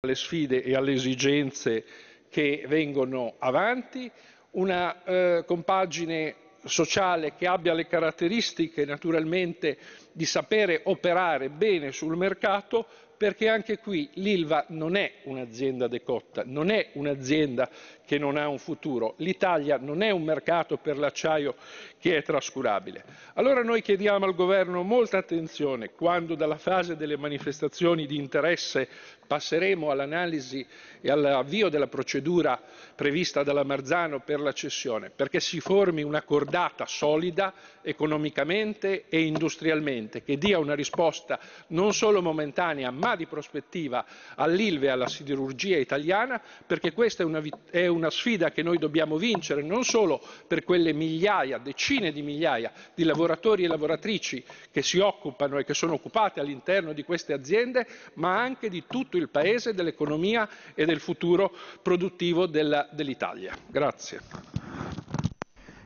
alle sfide e alle esigenze che vengono avanti, una eh, compagine sociale che abbia le caratteristiche naturalmente di sapere operare bene sul mercato, perché anche qui l'Ilva non è un'azienda decotta, non è un'azienda che non ha un futuro. L'Italia non è un mercato per l'acciaio che è trascurabile. Allora noi chiediamo al Governo molta attenzione quando dalla fase delle manifestazioni di interesse passeremo all'analisi e all'avvio della procedura prevista dalla Marzano per la cessione, perché si formi una cordata solida economicamente e industrialmente che dia una risposta non solo momentanea ma ma di prospettiva all'Ilve e alla siderurgia italiana, perché questa è una, è una sfida che noi dobbiamo vincere non solo per quelle migliaia, decine di migliaia di lavoratori e lavoratrici che si occupano e che sono occupate all'interno di queste aziende, ma anche di tutto il Paese, dell'economia e del futuro produttivo dell'Italia. Grazie.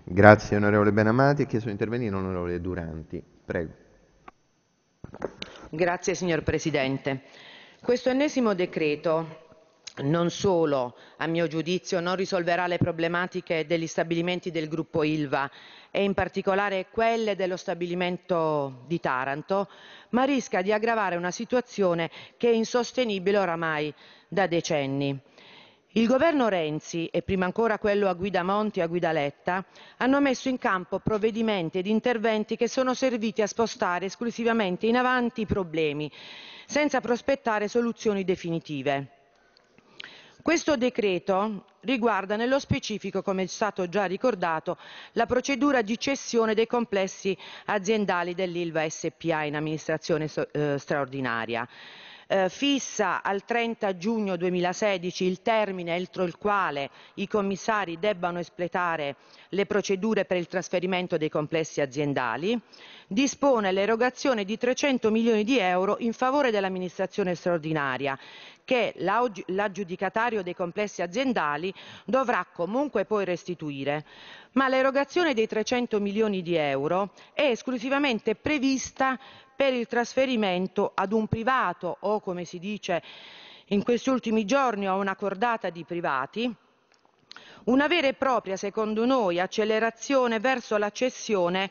Grazie onorevole Benamati. Ha chiesto di intervenire l'onorevole Duranti. Prego. Signor Presidente, questo ennesimo decreto non solo, a mio giudizio, non risolverà le problematiche degli stabilimenti del gruppo ILVA e in particolare quelle dello stabilimento di Taranto, ma rischia di aggravare una situazione che è insostenibile oramai da decenni. Il Governo Renzi e prima ancora quello a guida Monti e a guida Letta hanno messo in campo provvedimenti ed interventi che sono serviti a spostare esclusivamente in avanti i problemi, senza prospettare soluzioni definitive. Questo decreto riguarda nello specifico, come è stato già ricordato, la procedura di cessione dei complessi aziendali dell'ILVA SPA in amministrazione eh, straordinaria eh, fissa al 30 giugno 2016 il termine entro il quale i commissari debbano espletare le procedure per il trasferimento dei complessi aziendali, dispone l'erogazione di 300 milioni di euro in favore dell'amministrazione straordinaria che l'aggiudicatario dei complessi aziendali dovrà comunque poi restituire, ma l'erogazione dei 300 milioni di euro è esclusivamente prevista per il trasferimento ad un privato o, come si dice in questi ultimi giorni, a una cordata di privati, una vera e propria, secondo noi, accelerazione verso l'accessione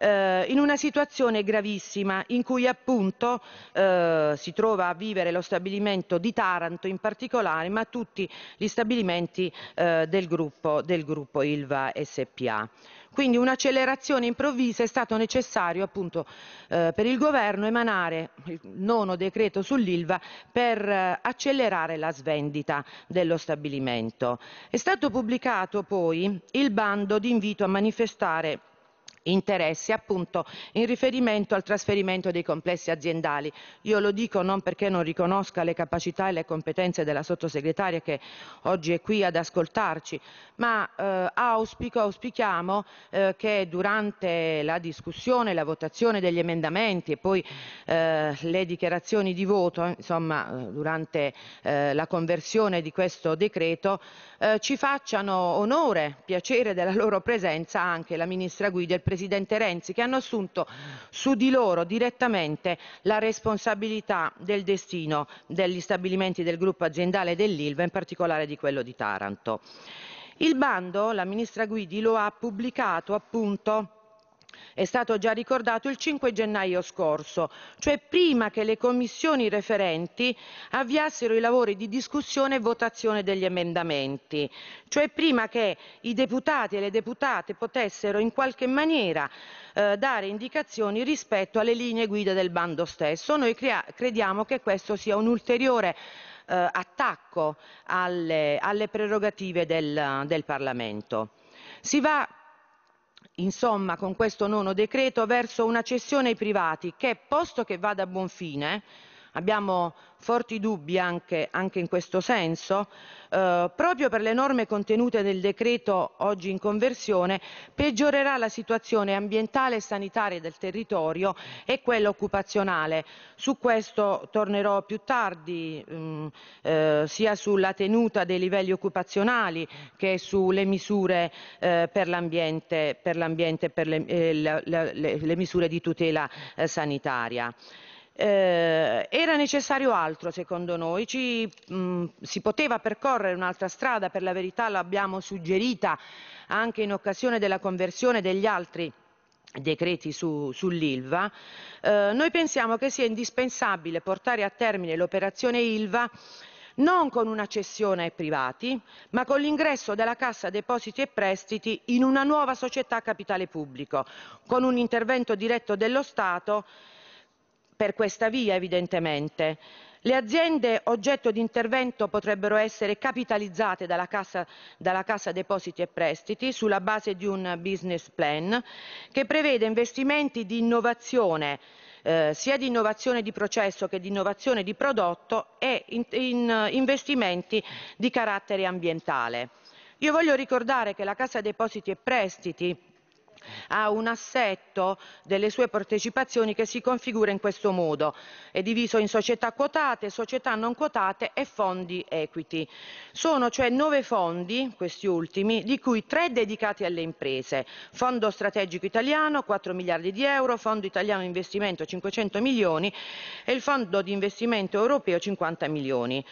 eh, in una situazione gravissima in cui appunto eh, si trova a vivere lo stabilimento di Taranto in particolare, ma tutti gli stabilimenti eh, del, gruppo, del gruppo Ilva SPA. Quindi un'accelerazione improvvisa è stato necessario appunto eh, per il governo emanare il nono decreto sull'ILVA per eh, accelerare la svendita dello stabilimento. È stato pubblicato poi il bando di invito a manifestare interessi appunto in riferimento al trasferimento dei complessi aziendali. Io lo dico non perché non riconosca le capacità e le competenze della sottosegretaria che oggi è qui ad ascoltarci, ma eh, auspico, auspichiamo eh, che durante la discussione, la votazione degli emendamenti e poi eh, le dichiarazioni di voto, insomma eh, durante eh, la conversione di questo decreto, eh, ci facciano onore, piacere della loro presenza anche la Ministra Guida e il presidente Renzi, che hanno assunto su di loro direttamente la responsabilità del destino degli stabilimenti del gruppo aziendale dell'Ilva, in particolare di quello di Taranto. Il bando, la ministra Guidi lo ha pubblicato appunto è stato già ricordato il 5 gennaio scorso, cioè prima che le commissioni referenti avviassero i lavori di discussione e votazione degli emendamenti, cioè prima che i deputati e le deputate potessero in qualche maniera eh, dare indicazioni rispetto alle linee guida del bando stesso. Noi crea- crediamo che questo sia un ulteriore eh, attacco alle, alle prerogative del, del Parlamento. Si va insomma, con questo nono decreto verso una cessione ai privati che, posto che vada a buon fine, Abbiamo forti dubbi anche, anche in questo senso, eh, proprio per le norme contenute nel decreto oggi in conversione, peggiorerà la situazione ambientale e sanitaria del territorio e quella occupazionale. Su questo tornerò più tardi, mh, mm, eh, sia sulla tenuta dei livelli occupazionali che sulle misure eh, per l'ambiente e per le, eh, le, le, misure di tutela eh, sanitaria. Eh, era necessario altro, secondo noi, Ci, mh, mm, si poteva percorrere un'altra strada, per la verità l'abbiamo suggerita anche in occasione della conversione degli altri decreti su, sull'ILVA, eh, noi pensiamo che sia indispensabile portare a termine l'operazione ILVA non con una cessione ai privati, ma con l'ingresso della Cassa Depositi e Prestiti in una nuova società capitale pubblico, con un intervento diretto dello Stato per questa via, evidentemente. Le aziende oggetto di intervento potrebbero essere capitalizzate dalla Cassa, dalla Cassa, Depositi e Prestiti sulla base di un business plan che prevede investimenti di innovazione, eh, sia di innovazione di processo che di innovazione di prodotto e in, in, eh, investimenti di carattere ambientale. Io voglio ricordare che la Cassa Depositi e Prestiti ha un assetto delle sue partecipazioni che si configura in questo modo. È diviso in società quotate, società non quotate e fondi equity. Sono cioè nove fondi, questi ultimi, di cui tre dedicati alle imprese. Fondo strategico italiano, 4 miliardi di euro, Fondo italiano investimento 500 milioni e il Fondo di investimento europeo 50 milioni.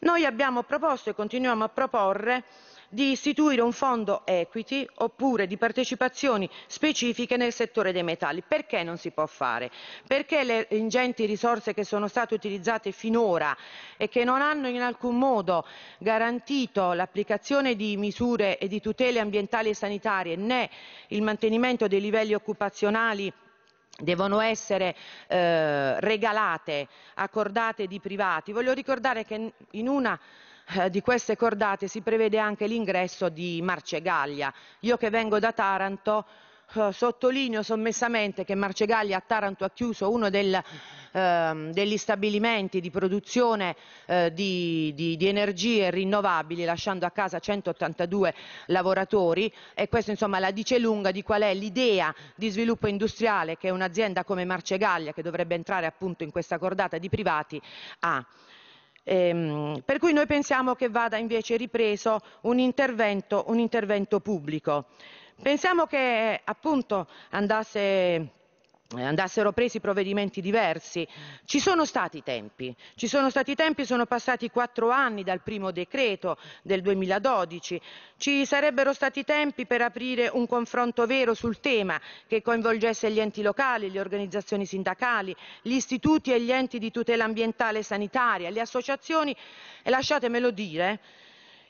Noi abbiamo proposto e continuiamo a proporre di istituire un fondo equity oppure di partecipazioni specifiche nel settore dei metalli. Perché non si può fare? Perché le ingenti risorse che sono state utilizzate finora e che non hanno in alcun modo garantito l'applicazione di misure e di tutele ambientali e sanitarie né il mantenimento dei livelli occupazionali devono essere eh, regalate, accordate di privati. Voglio ricordare che in una eh, di queste cordate si prevede anche l'ingresso di Marcegaglia. Io che vengo da Taranto eh, sottolineo sommessamente che Marcegaglia a Taranto ha chiuso uno del, eh, degli stabilimenti di produzione eh, di, di, di, energie rinnovabili lasciando a casa 182 lavoratori e questo insomma la dice lunga di qual è l'idea di sviluppo industriale che un'azienda come Marcegaglia che dovrebbe entrare appunto in questa cordata di privati ha. Ehm, per cui noi pensiamo che vada invece ripreso un intervento, un intervento pubblico. Pensiamo che appunto andasse eh, andassero presi provvedimenti diversi. Ci sono stati tempi, ci sono stati tempi, sono passati quattro anni dal primo decreto del 2012, ci sarebbero stati tempi per aprire un confronto vero sul tema che coinvolgesse gli enti locali, le organizzazioni sindacali, gli istituti e gli enti di tutela ambientale e sanitaria, le associazioni e lasciatemelo dire,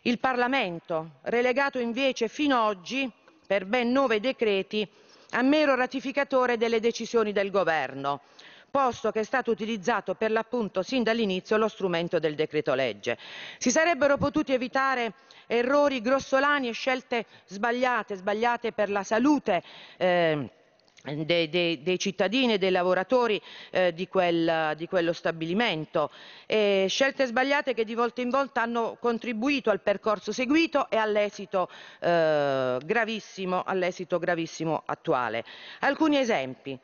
il Parlamento, relegato invece fino ad oggi per ben nove decreti a mero ratificatore delle decisioni del Governo, posto che è stato utilizzato per l'appunto sin dall'inizio lo strumento del decreto-legge. Si sarebbero potuti evitare errori grossolani e scelte sbagliate, sbagliate per la salute. Eh, dei, dei, dei, cittadini e dei lavoratori eh, di, quel, di, quello stabilimento. E scelte sbagliate che di volta in volta hanno contribuito al percorso seguito e all'esito, eh, gravissimo, all'esito gravissimo attuale. Alcuni esempi.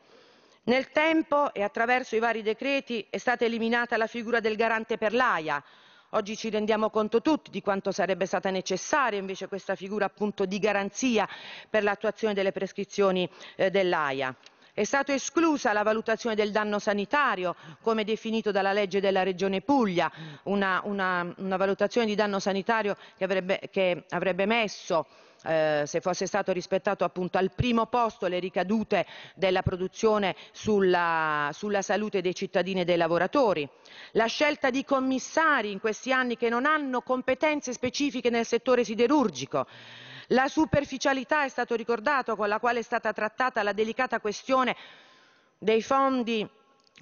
Nel tempo e attraverso i vari decreti è stata eliminata la figura del garante per l'AIA, Oggi ci rendiamo conto tutti di quanto sarebbe stata necessaria invece questa figura appunto di garanzia per l'attuazione delle prescrizioni eh, dell'AIA. È stata esclusa la valutazione del danno sanitario, come definito dalla legge della Regione Puglia, una, una, una valutazione di danno sanitario che avrebbe, che avrebbe messo eh, se fosse stato rispettato appunto al primo posto le ricadute della produzione sulla, sulla salute dei cittadini e dei lavoratori, la scelta di commissari in questi anni che non hanno competenze specifiche nel settore siderurgico, la superficialità è stato ricordato con la quale è stata trattata la delicata questione dei fondi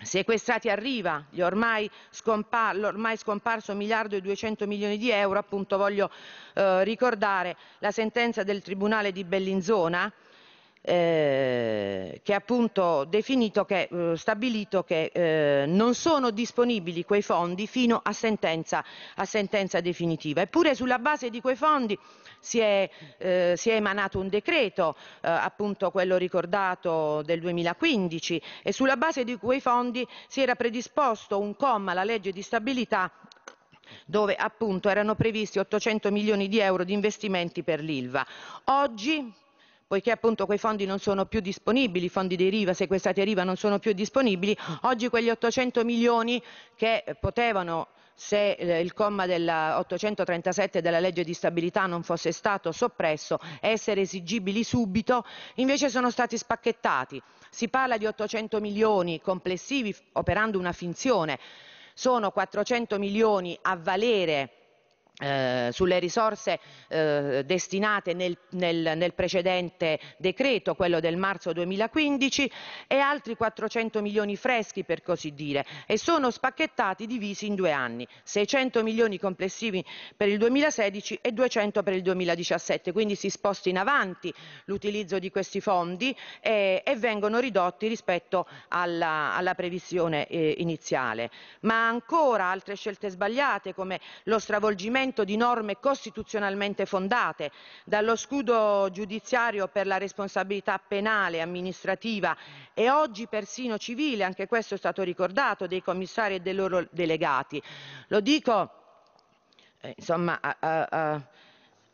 Sequestrati a Riva ormai scomparso miliardo e 200 milioni di euro, appunto voglio eh, ricordare la sentenza del Tribunale di Bellinzona eh, che appunto definito che, eh, stabilito che eh, non sono disponibili quei fondi fino a sentenza, a sentenza, definitiva. Eppure sulla base di quei fondi si è, si è emanato un decreto, appunto quello ricordato del 2015, e sulla base di quei fondi si era predisposto un comma alla legge di stabilità dove appunto erano previsti 800 milioni di euro di investimenti per l'ILVA. Oggi poiché appunto quei fondi non sono più disponibili, i fondi di riva, sequestrati a riva non sono più disponibili, oggi quegli 800 milioni che eh, potevano se eh, il comma dell'837 della legge di stabilità non fosse stato soppresso, essere esigibili subito, invece sono stati spacchettati. Si parla di 800 milioni complessivi operando una finzione, sono 400 milioni a valere eh, sulle risorse eh, destinate nel, nel, nel, precedente decreto, quello del marzo 2015, e altri 400 milioni freschi per così dire, e sono spacchettati divisi in due anni, 600 milioni complessivi per il 2016 e 200 per il 2017, quindi si sposta in avanti l'utilizzo di questi fondi e, e, vengono ridotti rispetto alla, alla previsione eh, iniziale. Ma ancora altre scelte sbagliate come lo stravolgimento riconoscimento di norme costituzionalmente fondate, dallo scudo giudiziario per la responsabilità penale, amministrativa e oggi persino civile, anche questo è stato ricordato, dei commissari e dei loro delegati. Lo dico eh, insomma, a, a, a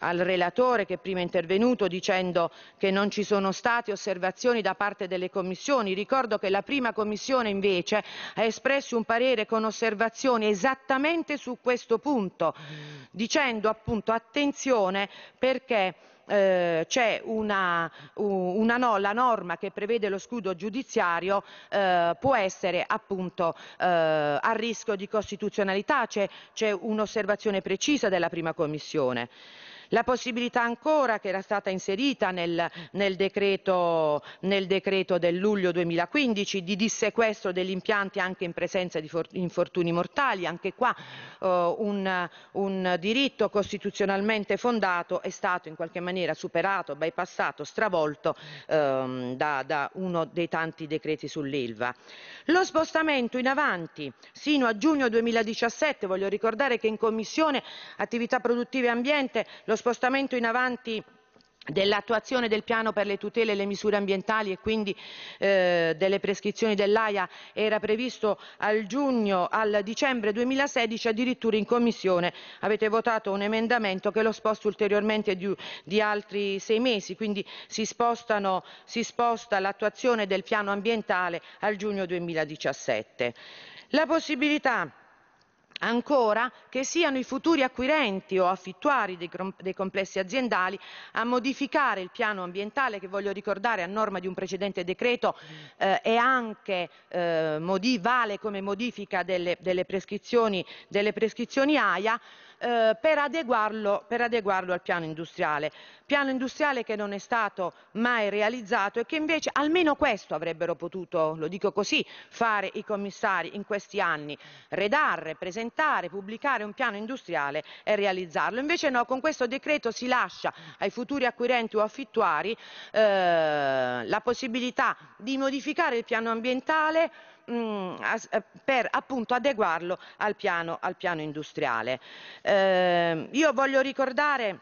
al relatore che prima è intervenuto dicendo che non ci sono state osservazioni da parte delle commissioni. Ricordo che la prima commissione invece ha espresso un parere con osservazioni esattamente su questo punto, dicendo appunto attenzione perché eh, c'è una, una no, la norma che prevede lo scudo giudiziario eh, può essere appunto eh, a rischio di costituzionalità, c'è, c'è un'osservazione precisa della prima commissione. La possibilità ancora che era stata inserita nel, nel, decreto, nel decreto, del luglio 2015 di dissequestro degli impianti anche in presenza di infortuni mortali, anche qua eh, un, un diritto costituzionalmente fondato è stato in qualche maniera superato, bypassato, stravolto ehm, da, da uno dei tanti decreti sull'ILVA. Lo spostamento in avanti sino a giugno 2017, voglio ricordare che in Commissione Attività Produttive e Ambiente lo spostamento in avanti dell'attuazione del piano per le tutele e le misure ambientali e quindi eh, delle prescrizioni dell'AIA era previsto al, giugno, al dicembre 2016, addirittura in Commissione avete votato un emendamento che lo sposta ulteriormente di, di altri sei mesi, quindi si, spostano, si sposta l'attuazione del piano ambientale al giugno 2017. La possibilità Ancora, che siano i futuri acquirenti o affittuari dei, complessi aziendali a modificare il piano ambientale che voglio ricordare a norma di un precedente decreto eh, e anche eh, vale come modifica delle, delle, prescrizioni, delle prescrizioni, AIA eh, per, adeguarlo, per adeguarlo al piano industriale piano industriale che non è stato mai realizzato e che invece almeno questo avrebbero potuto, lo dico così, fare i commissari in questi anni, redarre, presentare, pubblicare un piano industriale e realizzarlo. Invece no, con questo decreto si lascia ai futuri acquirenti o affittuari eh, la possibilità di modificare il piano ambientale mm, eh, per appunto adeguarlo al piano, al piano industriale. Eh, io voglio ricordare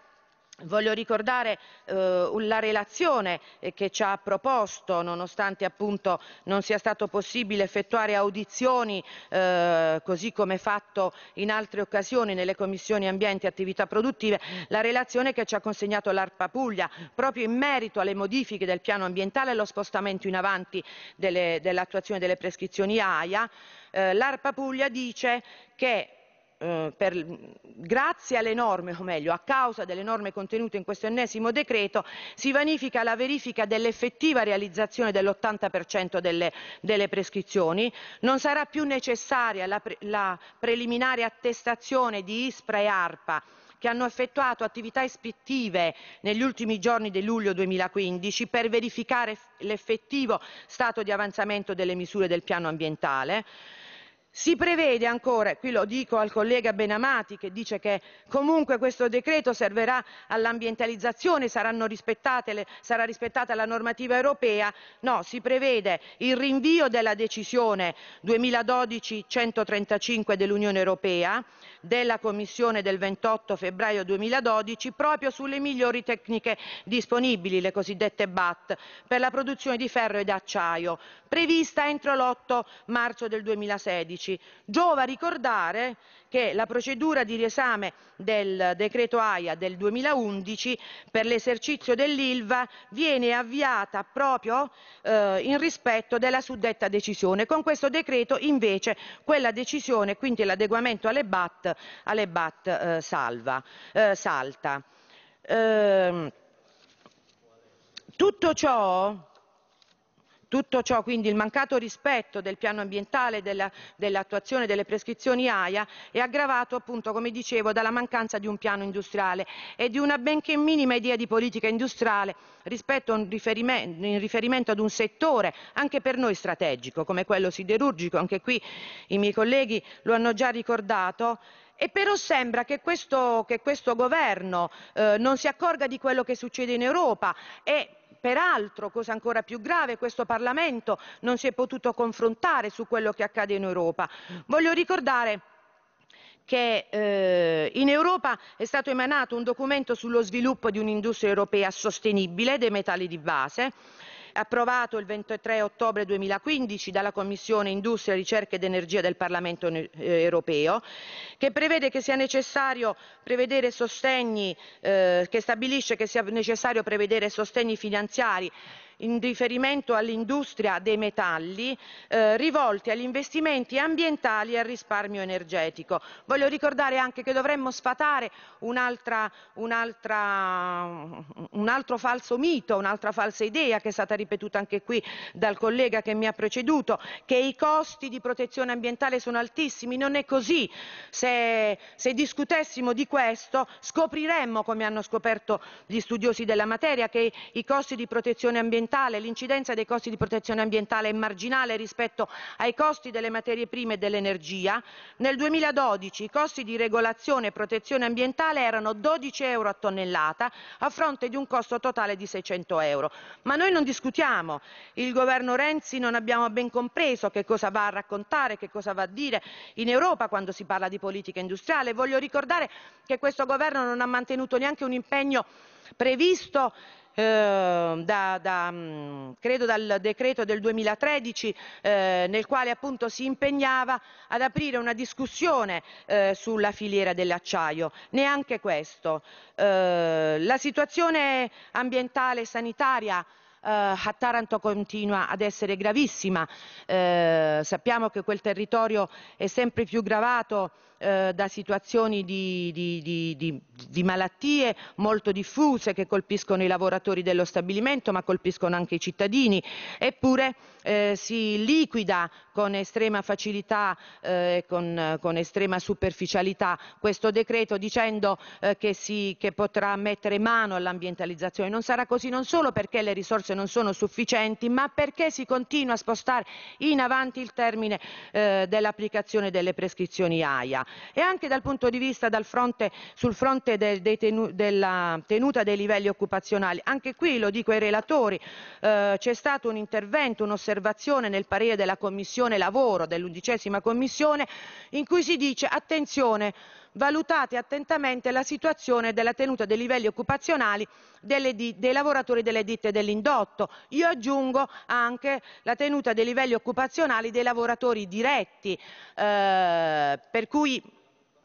Voglio ricordare eh, la relazione eh, che ci ha proposto, nonostante appunto non sia stato possibile effettuare audizioni, eh, così come fatto in altre occasioni nelle commissioni ambiente e attività produttive, la relazione che ci ha consegnato l'ARPA Puglia, proprio in merito alle modifiche del piano ambientale e allo spostamento in avanti dell'attuazione delle prescrizioni AIA, eh, l'ARPA Puglia dice che eh, per, grazie alle norme, o meglio a causa delle norme contenute in questo ennesimo decreto, si vanifica la verifica dell'effettiva realizzazione dell'80% delle, delle, prescrizioni, non sarà più necessaria la, pre, la preliminare attestazione di ISPRA e ARPA che hanno effettuato attività ispettive negli ultimi giorni di luglio 2015 per verificare l'effettivo stato di avanzamento delle misure del piano ambientale. Si prevede ancora, e qui lo dico al collega Benamati che dice che comunque questo decreto servirà all'ambientalizzazione, le, sarà rispettata la normativa europea, no, si prevede il rinvio della decisione 2012-135 dell'Unione Europea, della Commissione del 28 febbraio 2012, proprio sulle migliori tecniche disponibili, le cosiddette BAT, per la produzione di ferro ed acciaio, prevista entro l'8 marzo del 2016 2016. Giova ricordare che la procedura di riesame del decreto AIA del 2011 per l'esercizio dell'ILVA viene avviata proprio eh, in rispetto della suddetta decisione. Con questo decreto invece quella decisione, quindi l'adeguamento alle BAT, alle BAT eh, salva, eh, salta. Ehm, tutto ciò tutto ciò, quindi il mancato rispetto del piano ambientale e della, dell'attuazione delle prescrizioni AIA è aggravato appunto, come dicevo, dalla mancanza di un piano industriale e di una benché minima idea di politica industriale rispetto in riferimento, in riferimento ad un settore anche per noi strategico come quello siderurgico, anche qui i miei colleghi lo hanno già ricordato, e però sembra che questo, che questo governo eh, non si accorga di quello che succede in Europa e Peraltro, cosa ancora più grave, questo Parlamento non si è potuto confrontare su quello che accade in Europa. Voglio ricordare che eh, in Europa è stato emanato un documento sullo sviluppo di un'industria europea sostenibile dei metalli di base, approvato il 23 ottobre 2015 dalla Commissione Industria, Ricerca ed Energia del Parlamento eh, europeo, che prevede che sia necessario prevedere sostegni, eh, che stabilisce che sia necessario prevedere sostegni finanziari in riferimento all'industria dei metalli eh, rivolti agli investimenti ambientali e al risparmio energetico. Voglio ricordare anche che dovremmo sfatare un, altra, un, altra, un altro falso mito, un'altra falsa idea che è stata ripetuta anche qui dal collega che mi ha preceduto, che i costi di protezione ambientale sono altissimi. Non è così. Se, se discutessimo di questo scopriremmo, come hanno scoperto gli studiosi della materia, che i costi di protezione ambientale ambientale, l'incidenza dei costi di protezione ambientale è marginale rispetto ai costi delle materie prime e dell'energia, nel 2012 i costi di regolazione e protezione ambientale erano 12 euro a tonnellata a fronte di un costo totale di 600 euro. Ma noi non discutiamo, il governo Renzi non abbiamo ben compreso che cosa va a raccontare, che cosa va a dire in Europa quando si parla di politica industriale. Voglio ricordare che questo governo non ha mantenuto neanche un impegno previsto eh, da, da, mm, credo dal decreto del 2013 eh, nel quale appunto si impegnava ad aprire una discussione eh, sulla filiera dell'acciaio. Neanche questo. Eh, la situazione ambientale e sanitaria Uh, a Taranto continua ad essere gravissima. Uh, sappiamo che quel territorio è sempre più gravato uh, da situazioni di, di, di, di di malattie molto diffuse che colpiscono i lavoratori dello stabilimento ma colpiscono anche i cittadini, eppure eh, si liquida con estrema facilità e eh, con, con, estrema superficialità questo decreto dicendo eh, che, si, che potrà mettere mano all'ambientalizzazione. Non sarà così non solo perché le risorse non sono sufficienti ma perché si continua a spostare in avanti il termine eh, dell'applicazione delle prescrizioni AIA e anche dal punto di vista dal fronte, sul fronte del, tenu, della tenuta dei livelli occupazionali. Anche qui, lo dico ai relatori, eh, c'è stato un intervento, un'osservazione nel parere della Commissione Lavoro, dell'undicesima Commissione, in cui si dice attenzione, valutate attentamente la situazione della tenuta dei livelli occupazionali delle, dei lavoratori delle ditte dell'indotto. Io aggiungo anche la tenuta dei livelli occupazionali dei lavoratori diretti, eh, per cui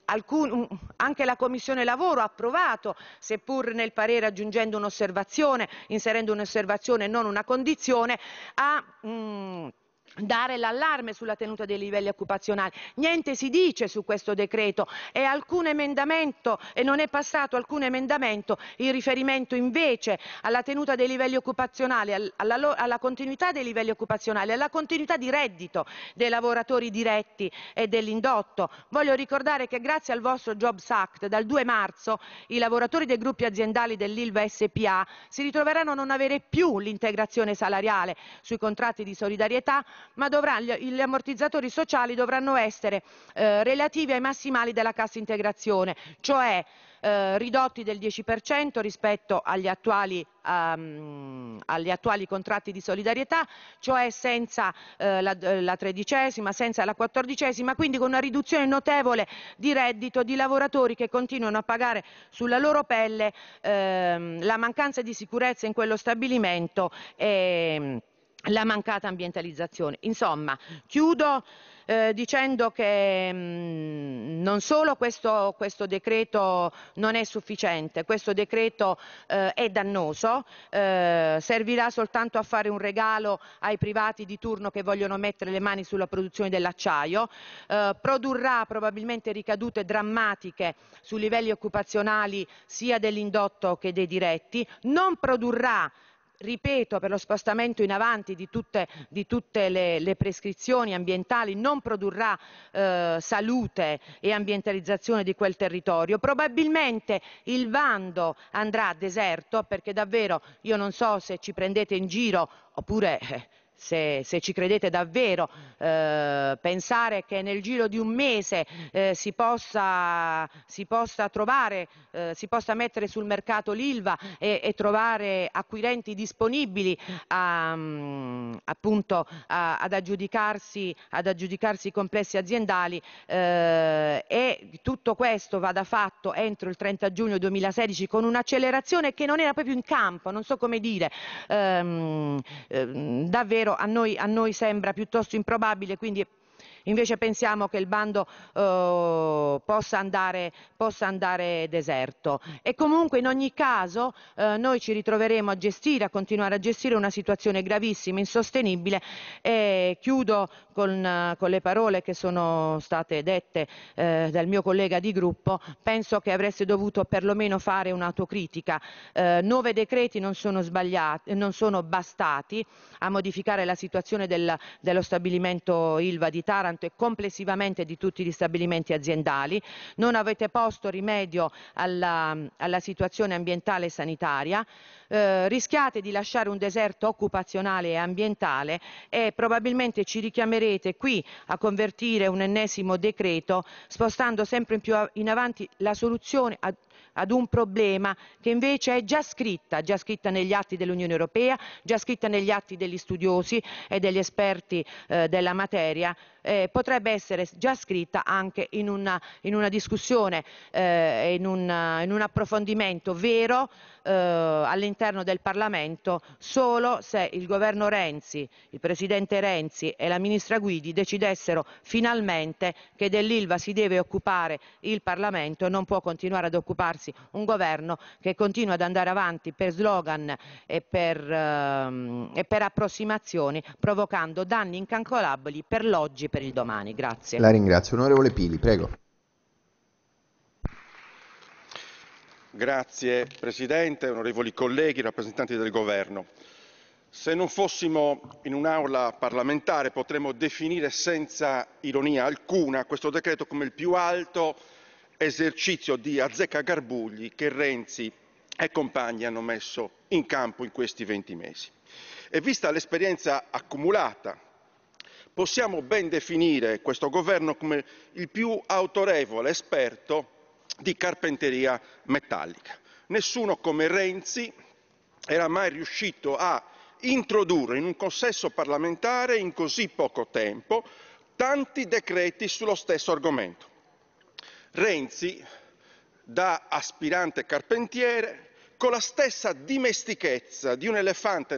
Alcun, anche la Commissione Lavoro ha approvato, seppur nel parere aggiungendo un'osservazione, inserendo un'osservazione e non una condizione, a mh, mm, dare l'allarme sulla tenuta dei livelli occupazionali. Niente si dice su questo decreto e, e, non è passato alcun emendamento in riferimento invece alla tenuta dei livelli occupazionali, alla, alla continuità dei livelli occupazionali, alla continuità di reddito dei lavoratori diretti e dell'indotto. Voglio ricordare che grazie al vostro Jobs Act dal 2 marzo i lavoratori dei gruppi aziendali dell'ILVA SPA si ritroveranno a non avere più l'integrazione salariale sui contratti di solidarietà ma dovrà, gli ammortizzatori sociali dovranno essere eh, relativi ai massimali della cassa integrazione, cioè eh, ridotti del 10% rispetto agli attuali, um, agli attuali, contratti di solidarietà, cioè senza eh, la, la tredicesima, senza la quattordicesima, quindi con una riduzione notevole di reddito di lavoratori che continuano a pagare sulla loro pelle ehm, la mancanza di sicurezza in quello stabilimento. E, la mancata ambientalizzazione. Insomma, chiudo eh, dicendo che mh, mm, non solo questo, questo, decreto non è sufficiente, questo decreto eh, è dannoso, eh, servirà soltanto a fare un regalo ai privati di turno che vogliono mettere le mani sulla produzione dell'acciaio, eh, produrrà probabilmente ricadute drammatiche su livelli occupazionali sia dell'indotto che dei diretti, non produrrà ripeto, per lo spostamento in avanti di tutte, di tutte le, le, prescrizioni ambientali non produrrà eh, salute e ambientalizzazione di quel territorio. Probabilmente il Vando andrà a deserto perché davvero io non so se ci prendete in giro oppure... Eh, se, se ci credete davvero, eh, pensare che nel giro di un mese eh, si, possa, si, possa, trovare, eh, si possa mettere sul mercato l'ILVA e, e trovare acquirenti disponibili a, mm, appunto, a, ad, aggiudicarsi, ad, aggiudicarsi, i complessi aziendali eh, e tutto questo vada fatto entro il 30 giugno 2016 con un'accelerazione che non era proprio in campo, non so come dire, ehm, ehm davvero vero a noi, a noi sembra piuttosto improbabile, quindi Invece pensiamo che il bando eh, possa, andare, possa, andare, deserto. E comunque in ogni caso eh, noi ci ritroveremo a gestire, a continuare a gestire una situazione gravissima, insostenibile e chiudo con, con le parole che sono state dette eh, dal mio collega di gruppo. Penso che avreste dovuto perlomeno fare un'autocritica. Eh, nove decreti non sono, non sono bastati a modificare la situazione del, dello stabilimento Ilva di Taranto soltanto e complessivamente di tutti gli stabilimenti aziendali, non avete posto rimedio alla, alla situazione ambientale e sanitaria, eh, rischiate di lasciare un deserto occupazionale e ambientale e probabilmente ci richiamerete qui a convertire un ennesimo decreto spostando sempre più in avanti la soluzione ad, ad un problema che invece è già scritta, già scritta negli atti dell'Unione Europea, già scritta negli atti degli studiosi e degli esperti eh, della materia, eh, potrebbe essere già scritta anche in una, in una discussione, eh, in, una, in, un approfondimento vero eh, all'interno all'interno del Parlamento solo se il governo Renzi, il presidente Renzi e la ministra Guidi decidessero finalmente che dell'Ilva si deve occupare il Parlamento e non può continuare ad occuparsi un governo che continua ad andare avanti per slogan e per, ehm, e per approssimazioni provocando danni incalcolabili per l'oggi e per il domani. Grazie. La ringrazio. Onorevole Pili, prego. Grazie Presidente, onorevoli colleghi, rappresentanti del Governo. Se non fossimo in un'aula parlamentare potremmo definire senza ironia alcuna questo decreto come il più alto esercizio di azzeccagarbugli che Renzi e compagni hanno messo in campo in questi 20 mesi. E vista l'esperienza accumulata, possiamo ben definire questo governo come il più autorevole esperto di carpenteria metallica. Nessuno come Renzi era mai riuscito a introdurre in un consesso parlamentare in così poco tempo tanti decreti sullo stesso argomento. Renzi, da aspirante carpentiere, con la stessa dimestichezza di un elefante